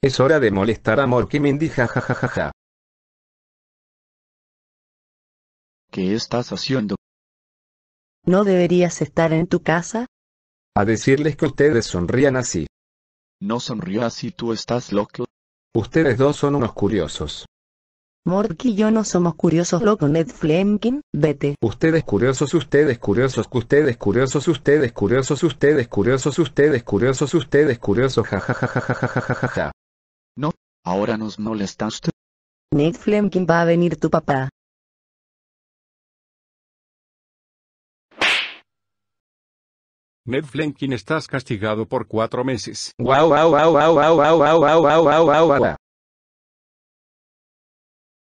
Es hora de molestar a Mindy jajajajaja. ¿Qué estás haciendo? ¿No deberías estar en tu casa? A decirles que ustedes sonrían así. No sonrió así, tú estás loco. Ustedes dos son unos curiosos. Morky y yo no somos curiosos, loco Ned Flemkin, vete. Ustedes curiosos, ustedes curiosos, ustedes curiosos, ustedes curiosos, ustedes curiosos, ustedes curiosos, ustedes curiosos, jajajajajajajaja. No, ahora nos molestaste. Ned Flemkin va a venir tu papá. Ned Flemkin estás castigado por cuatro meses. Wow, wow, wow, wow, wow, wow, wow, wow, wow, wow, wow.